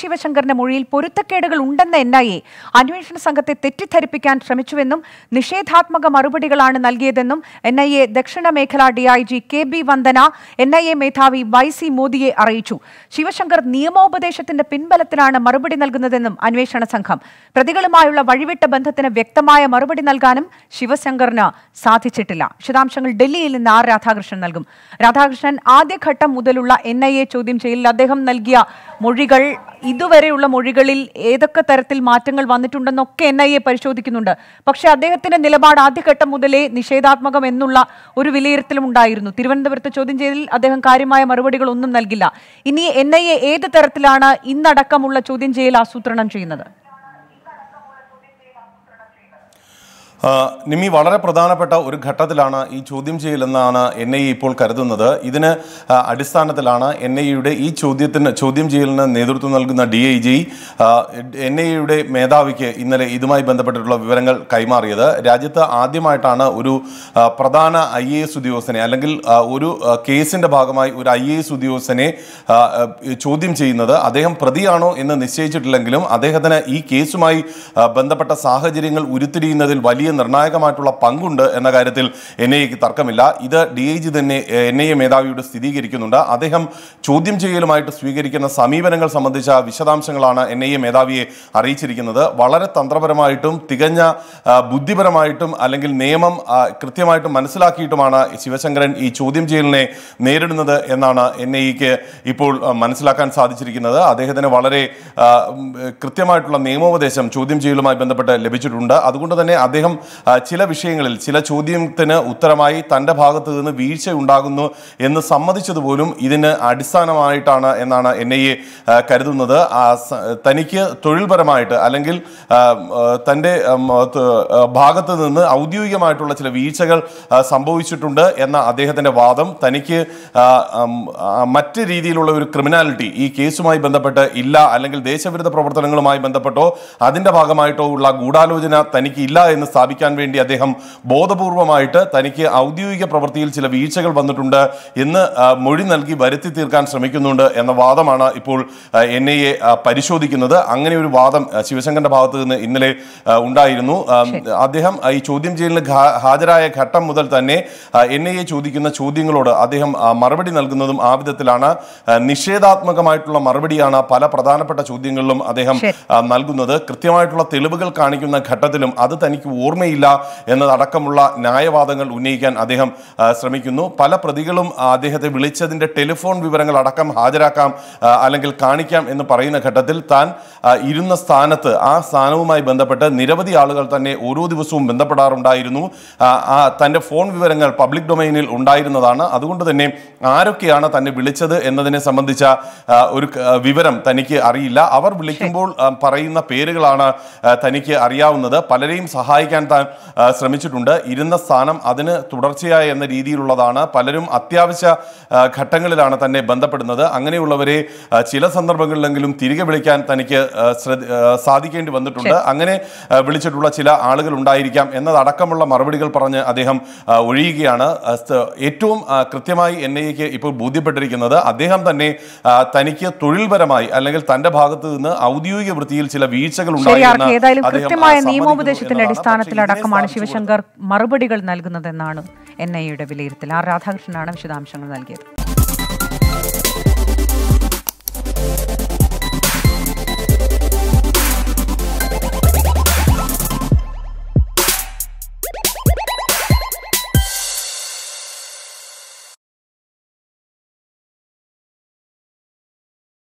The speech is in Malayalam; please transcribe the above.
ശിവശങ്കറിന്റെ മൊഴിയിൽ പൊരുത്തക്കേടുകൾ ഉണ്ടെന്ന എൻ ഐ എ അന്വേഷണ സംഘത്തെ തെറ്റിദ്ധരിപ്പിക്കാൻ ശ്രമിച്ചുവെന്നും നിഷേധാത്മക മറുപടികളാണ് നൽകിയതെന്നും എൻ ഐ എ ദക്ഷിണ ഐ DIG K B Vandana N I A മേധാവി വൈ സി മോദിയെ അറിയിച്ചു ശിവശങ്കർ നിയമോപദേശത്തിന്റെ പിൻബലത്തിലാണ് മറുപടി നൽകുന്നതെന്നും അന്വേഷണ സംഘം പ്രതികളുമായുള്ള വഴിവിട്ട ബന്ധത്തിന് വ്യക്തമായ മറുപടി നൽകാനും ശിവശങ്കറിന് സാധിച്ചിട്ടില്ല വിശദാംശങ്ങൾ ഡൽഹിയിൽ നിന്ന് ആർ രാധാകൃഷ്ണൻ നൽകും രാധാകൃഷ്ണൻ ആദ്യഘട്ടം മുതലുള്ള എൻ ഐ എ ചോദ്യം ചെയ്യലിൽ അദ്ദേഹം നൽകിയ മൊഴികൾ ഇതുവരെയുള്ള മൊഴികളിൽ ഏതൊക്കെ തരത്തിൽ മാറ്റങ്ങൾ വന്നിട്ടുണ്ടെന്നൊക്കെ എൻ ഐ എ പരിശോധിക്കുന്നുണ്ട് പക്ഷെ അദ്ദേഹത്തിന്റെ നിലപാട് ആദ്യഘട്ടം മുതലേ നിഷേധാത്മകം എന്നുള്ള ഒരു വിലയിരുത്തലും ഉണ്ടായിരുന്നു തിരുവനന്തപുരത്ത് ചോദ്യം ചെയ്തതിൽ അദ്ദേഹം കാര്യമായ മറുപടികൾ ഒന്നും നൽകില്ല ഇനി എൻ ഐ എ ഏത് തരത്തിലാണ് ഇന്നടക്കമുള്ള ചോദ്യം ചെയ്യൽ ആസൂത്രണം ചെയ്യുന്നത് നിമി വളരെ പ്രധാനപ്പെട്ട ഒരു ഘട്ടത്തിലാണ് ഈ ചോദ്യം ചെയ്യലെന്നാണ് എൻ ഐ ഇപ്പോൾ കരുതുന്നത് ഇതിന് അടിസ്ഥാനത്തിലാണ് എൻ ഐയുടെ ഈ ചോദ്യത്തിന് ചോദ്യം ചെയ്യലിന് നേതൃത്വം നൽകുന്ന ഡി ഐ ജി എൻ ഐയുടെ മേധാവിക്ക് ഇന്നലെ ഇതുമായി ബന്ധപ്പെട്ടിട്ടുള്ള വിവരങ്ങൾ കൈമാറിയത് രാജ്യത്ത് ആദ്യമായിട്ടാണ് ഒരു പ്രധാന ഐ എ എസ് ഉദ്യോഗസ്ഥനെ അല്ലെങ്കിൽ ഒരു കേസിൻ്റെ ഭാഗമായി ഒരു ഐ എ എസ് ഉദ്യോഗസ്ഥനെ ചോദ്യം ചെയ്യുന്നത് അദ്ദേഹം പ്രതിയാണോ എന്ന് നിശ്ചയിച്ചിട്ടില്ലെങ്കിലും അദ്ദേഹത്തിന് ഈ കേസുമായി ബന്ധപ്പെട്ട സാഹചര്യങ്ങൾ ഉരുത്തിരിയുന്നതിൽ വലിയ നിർണായകമായിട്ടുള്ള പങ്കുണ്ട് എന്ന കാര്യത്തിൽ എൻ തർക്കമില്ല ഇത് ഡി ഐ ജി തന്നെ എൻ ഐ എ മേധാവിയോട് സ്ഥിരീകരിക്കുന്നുണ്ട് അദ്ദേഹം ചോദ്യം ചെയ്യലുമായിട്ട് സ്വീകരിക്കുന്ന സമീപനങ്ങൾ സംബന്ധിച്ച വിശദാംശങ്ങളാണ് എൻ ഐ എ മേധാവിയെ അറിയിച്ചിരിക്കുന്നത് വളരെ തന്ത്രപരമായിട്ടും തികഞ്ഞ ബുദ്ധിപരമായിട്ടും അല്ലെങ്കിൽ നിയമം കൃത്യമായിട്ടും മനസ്സിലാക്കിയിട്ടുമാണ് ശിവശങ്കരൻ ഈ ചോദ്യം ചെയ്യലിനെ നേരിടുന്നത് എന്നാണ് എൻ ഇപ്പോൾ മനസ്സിലാക്കാൻ സാധിച്ചിരിക്കുന്നത് അദ്ദേഹത്തിന് വളരെ കൃത്യമായിട്ടുള്ള നിയമോപദേശം ചോദ്യം ചെയ്യലുമായി ബന്ധപ്പെട്ട് ലഭിച്ചിട്ടുണ്ട് അതുകൊണ്ട് തന്നെ അദ്ദേഹം ചില വിഷയങ്ങളിൽ ചില ചോദ്യത്തിന് ഉത്തരമായി തൻ്റെ ഭാഗത്ത് നിന്ന് വീഴ്ച ഉണ്ടാകുന്നു എന്ന് സമ്മതിച്ചതുപോലും ഇതിന് അടിസ്ഥാനമായിട്ടാണ് എന്നാണ് എൻ ഐ എ കരുതുന്നത് തനിക്ക് തൊഴിൽപരമായിട്ട് അല്ലെങ്കിൽ തൻ്റെ ഭാഗത്ത് നിന്ന് ഔദ്യോഗികമായിട്ടുള്ള ചില വീഴ്ചകൾ സംഭവിച്ചിട്ടുണ്ട് എന്ന അദ്ദേഹത്തിൻ്റെ വാദം തനിക്ക് മറ്റ് രീതിയിലുള്ള ഒരു ക്രിമിനാലിറ്റി ഈ കേസുമായി ബന്ധപ്പെട്ട് ഇല്ല അല്ലെങ്കിൽ ദേശവിരുദ്ധ പ്രവർത്തനങ്ങളുമായി ബന്ധപ്പെട്ടോ അതിൻ്റെ ഭാഗമായിട്ടോ ഉള്ള ഗൂഢാലോചന തനിക്ക് ഇല്ല എന്ന് സ്ഥാപിക്കും സ്ഥാപിക്കാൻ വേണ്ടി അദ്ദേഹം ബോധപൂർവമായിട്ട് തനിക്ക് ഔദ്യോഗിക പ്രവൃത്തിയിൽ ചില വീഴ്ചകൾ വന്നിട്ടുണ്ട് എന്ന് മൊഴി നൽകി വരുത്തി തീർക്കാൻ ശ്രമിക്കുന്നുണ്ട് എന്ന വാദമാണ് ഇപ്പോൾ എൻ ഐ എ പരിശോധിക്കുന്നത് അങ്ങനെ ഒരു വാദം ശിവശങ്കറിന്റെ ഭാഗത്ത് നിന്ന് ഇന്നലെ ഉണ്ടായിരുന്നു അദ്ദേഹം ഈ ചോദ്യം ചെയ്യലിന് ഹാജരായ ഘട്ടം മുതൽ തന്നെ എൻ ഐ എ ചോദിക്കുന്ന ചോദ്യങ്ങളോട് അദ്ദേഹം മറുപടി നൽകുന്നതും ആ വിധത്തിലാണ് നിഷേധാത്മകമായിട്ടുള്ള മറുപടിയാണ് പല പ്രധാനപ്പെട്ട ചോദ്യങ്ങളിലും അദ്ദേഹം നൽകുന്നത് കൃത്യമായിട്ടുള്ള തെളിവുകൾ കാണിക്കുന്ന ഘട്ടത്തിലും അത് തനിക്ക് ഓർമ്മ ഓർമ്മയില്ല എന്നതടക്കമുള്ള ന്യായവാദങ്ങൾ ഉന്നയിക്കാൻ അദ്ദേഹം ശ്രമിക്കുന്നു പല പ്രതികളും അദ്ദേഹത്തെ വിളിച്ചതിൻ്റെ ടെലിഫോൺ വിവരങ്ങൾ അടക്കം ഹാജരാക്കാം അല്ലെങ്കിൽ കാണിക്കാം എന്ന് പറയുന്ന ഘട്ടത്തിൽ താൻ ഇരുന്ന സ്ഥാനത്ത് ആ സ്ഥാനവുമായി ബന്ധപ്പെട്ട് നിരവധി ആളുകൾ തന്നെ ഓരോ ദിവസവും ബന്ധപ്പെടാറുണ്ടായിരുന്നു തൻ്റെ ഫോൺ വിവരങ്ങൾ പബ്ലിക് ഡൊമൈനിൽ ഉണ്ടായിരുന്നതാണ് അതുകൊണ്ട് തന്നെ ആരൊക്കെയാണ് തന്നെ വിളിച്ചത് എന്നതിനെ സംബന്ധിച്ച ഒരു വിവരം തനിക്ക് അറിയില്ല അവർ വിളിക്കുമ്പോൾ പറയുന്ന പേരുകളാണ് തനിക്ക് അറിയാവുന്നത് പലരെയും സഹായിക്കാൻ നിലനിർത്താൻ ശ്രമിച്ചിട്ടുണ്ട് ഇരുന്ന സ്ഥാനം അതിന് തുടർച്ചയായ എന്ന രീതിയിലുള്ളതാണ് പലരും അത്യാവശ്യ ഘട്ടങ്ങളിലാണ് തന്നെ ബന്ധപ്പെടുന്നത് അങ്ങനെയുള്ളവരെ ചില സന്ദർഭങ്ങളിലെങ്കിലും തിരികെ വിളിക്കാൻ തനിക്ക് സാധിക്കേണ്ടി വന്നിട്ടുണ്ട് അങ്ങനെ വിളിച്ചിട്ടുള്ള ചില ആളുകൾ ഉണ്ടായിരിക്കാം എന്നതടക്കമുള്ള മറുപടികൾ പറഞ്ഞ് അദ്ദേഹം ഒഴിയുകയാണ് ഏറ്റവും കൃത്യമായി എൻ ഐ എക്ക് ഇപ്പോൾ ബോധ്യപ്പെട്ടിരിക്കുന്നത് അദ്ദേഹം തന്നെ തനിക്ക് തൊഴിൽപരമായി അല്ലെങ്കിൽ തന്റെ ഭാഗത്ത് നിന്ന് ഔദ്യോഗിക വൃത്തിയിൽ ചില വീഴ്ചകൾ ഉണ്ടായി നിയമോപദേശത്തിന്റെ അടിസ്ഥാനത്തിൽ വിഷയത്തിലടക്കമാണ് ശിവശങ്കർ മറുപടികൾ നൽകുന്നതെന്നാണ് എൻ ഐയുടെ വിലയിരുത്തൽ ആർ രാധാകൃഷ്ണനാണ് വിശദാംശങ്ങൾ നൽകിയത്